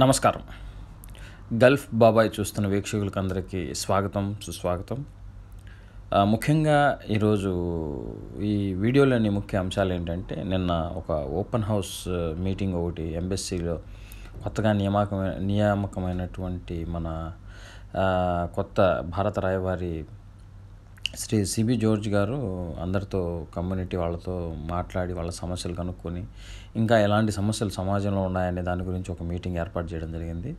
నమస్కారం గల్ఫ్ బాబాయ్ చూస్తున్న వీక్షకులకు అందరికీ స్వాగతం సుస్వాగతం ముఖ్యంగా ఈరోజు ఈ వీడియోలోని ముఖ్య అంశాలు ఏంటంటే నిన్న ఒక ఓపెన్ హౌస్ మీటింగ్ ఒకటి ఎంబెస్సీలో కొత్తగా నియామకమైన నియామకమైనటువంటి మన కొత్త భారత రాయవారి శ్రీ సిబి జార్జ్ గారు అందరితో కమ్యూనిటీ వాళ్ళతో మాట్లాడి వాళ్ళ సమస్యలు కనుక్కొని ఇంకా ఎలాంటి సమస్యలు సమాజంలో ఉన్నాయనే దాని గురించి ఒక మీటింగ్ ఏర్పాటు చేయడం జరిగింది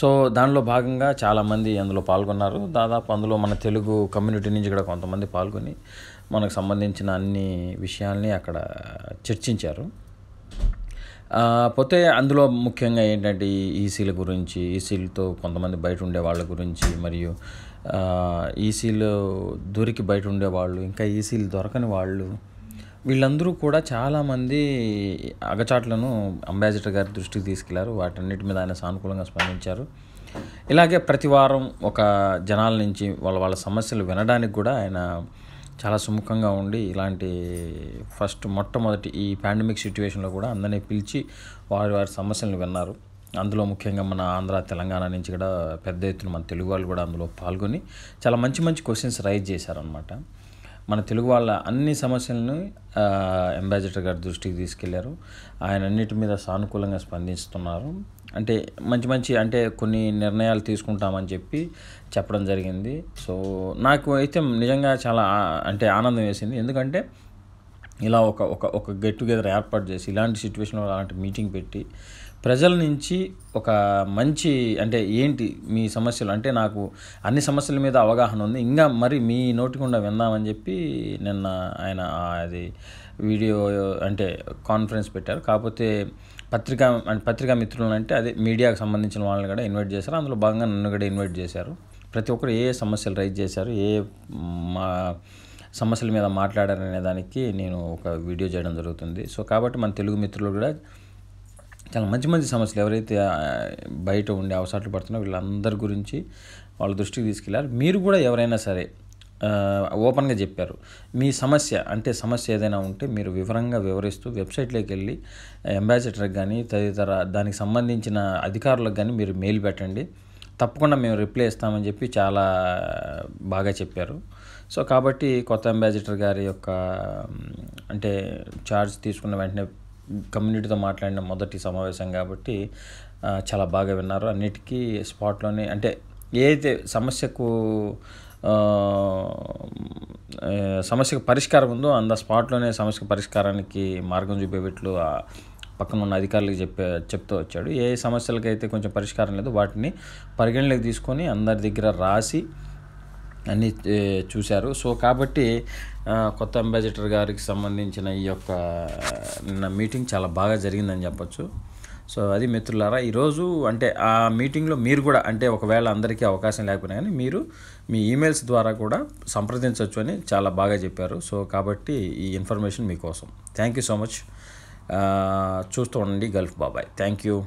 సో దానిలో భాగంగా చాలామంది అందులో పాల్గొన్నారు దాదాపు అందులో మన తెలుగు కమ్యూనిటీ నుంచి కూడా కొంతమంది పాల్గొని మనకు సంబంధించిన అన్ని విషయాల్ని అక్కడ చర్చించారు పోతే అందులో ముఖ్యంగా ఏంటంటే ఈసీల గురించి ఈసీలతో కొంతమంది బయట ఉండే వాళ్ళ గురించి మరియు ఈసీలు దొరికి బయట ఉండేవాళ్ళు ఇంకా ఈసీలు దొరకని వాళ్ళు వీళ్ళందరూ కూడా చాలామంది అగచాట్లను అంబాసిడర్ గారి దృష్టికి తీసుకెళ్లారు వాటన్నిటి మీద ఆయన సానుకూలంగా స్పందించారు ఇలాగే ప్రతి వారం ఒక జనాల నుంచి వాళ్ళ వాళ్ళ సమస్యలు వినడానికి కూడా ఆయన చాలా సుముఖంగా ఉండి ఇలాంటి ఫస్ట్ మొట్టమొదటి ఈ పాండమిక్ సిచ్యువేషన్లో కూడా అందరినీ పిలిచి వారి వారి సమస్యలను విన్నారు అందులో ముఖ్యంగా మన ఆంధ్ర తెలంగాణ నుంచి కూడా పెద్ద ఎత్తున మన తెలుగు వాళ్ళు కూడా అందులో పాల్గొని చాలా మంచి మంచి క్వశ్చన్స్ రైజ్ చేశారనమాట మన తెలుగు వాళ్ళ అన్ని సమస్యలను అంబాసిడర్ గారి దృష్టికి తీసుకెళ్లారు ఆయన అన్నిటి మీద సానుకూలంగా స్పందిస్తున్నారు అంటే మంచి మంచి అంటే కొన్ని నిర్ణయాలు తీసుకుంటామని చెప్పి చెప్పడం జరిగింది సో నాకు అయితే నిజంగా చాలా అంటే ఆనందం వేసింది ఎందుకంటే ఇలా ఒక ఒక ఒక గెట్ టుగెదర్ ఏర్పాటు చేసి ఇలాంటి సిచ్యువేషన్లో అలాంటి మీటింగ్ పెట్టి ప్రజల నుంచి ఒక మంచి అంటే ఏంటి మీ సమస్యలు అంటే నాకు అన్ని సమస్యల మీద అవగాహన ఉంది ఇంకా మరి మీ నోటికుండా విందామని చెప్పి నిన్న ఆయన అది వీడియో అంటే కాన్ఫరెన్స్ పెట్టారు కాకపోతే పత్రికా పత్రికా మిత్రులు అంటే అదే మీడియాకు సంబంధించిన వాళ్ళని కూడా ఇన్వైట్ చేశారు అందులో భాగంగా నన్ను కూడా ఇన్వైట్ చేశారు ప్రతి ఒక్కరు ఏ సమస్యలు రైజ్ చేశారు ఏ మా సమస్యల మీద మాట్లాడారనే దానికి నేను ఒక వీడియో చేయడం జరుగుతుంది సో కాబట్టి మన తెలుగు మిత్రులు కూడా చాలా మంచి మంచి సమస్యలు ఎవరైతే బయట ఉండే అవసరాలు పడుతున్నారో వీళ్ళందరి గురించి వాళ్ళ దృష్టికి తీసుకెళ్ళారు మీరు కూడా ఎవరైనా సరే ఓపెన్గా చెప్పారు మీ సమస్య అంటే సమస్య ఏదైనా ఉంటే మీరు వివరంగా వివరిస్తూ వెబ్సైట్లోకి వెళ్ళి అంబాసిడర్కి కానీ తదితర దానికి సంబంధించిన అధికారులకు కానీ మీరు మెయిల్ పెట్టండి తప్పకుండా మేము రిప్లై ఇస్తామని చెప్పి చాలా బాగా చెప్పారు సో కాబట్టి కొత్త అంబాసిడర్ గారి యొక్క అంటే ఛార్జ్ తీసుకున్న వెంటనే కమ్యూనిటీతో మాట్లాడిన మొదటి సమావేశం కాబట్టి చాలా బాగా విన్నారు అన్నిటికీ స్పాట్లోనే అంటే ఏదైతే సమస్యకు సమస్యకు పరిష్కారం ఉందో అంద స్పాట్లోనే సమస్యకు పరిష్కారానికి మార్గం చూపేవిట్లు పక్కన ఉన్న అధికారులకు చెప్పే చెప్తూ వచ్చాడు ఏ సమస్యలకైతే కొంచెం పరిష్కారం లేదు వాటిని పరిగణలోకి తీసుకొని అందరి దగ్గర రాసి అన్నీ చూశారు సో కాబట్టి కొత్త అంబాసిడర్ గారికి సంబంధించిన ఈ యొక్క నిన్న మీటింగ్ చాలా బాగా జరిగిందని చెప్పచ్చు సో అది మిత్రులారా ఈరోజు అంటే ఆ మీటింగ్లో మీరు కూడా అంటే ఒకవేళ అందరికీ అవకాశం లేకపోయినా కానీ మీరు మీ ఈమెయిల్స్ ద్వారా కూడా సంప్రదించవచ్చు అని చాలా బాగా చెప్పారు సో కాబట్టి ఈ ఇన్ఫర్మేషన్ మీకోసం థ్యాంక్ యూ సో మచ్ చూస్తూ ఉండండి గల్ఫ్ బాబాయ్ థ్యాంక్ యూ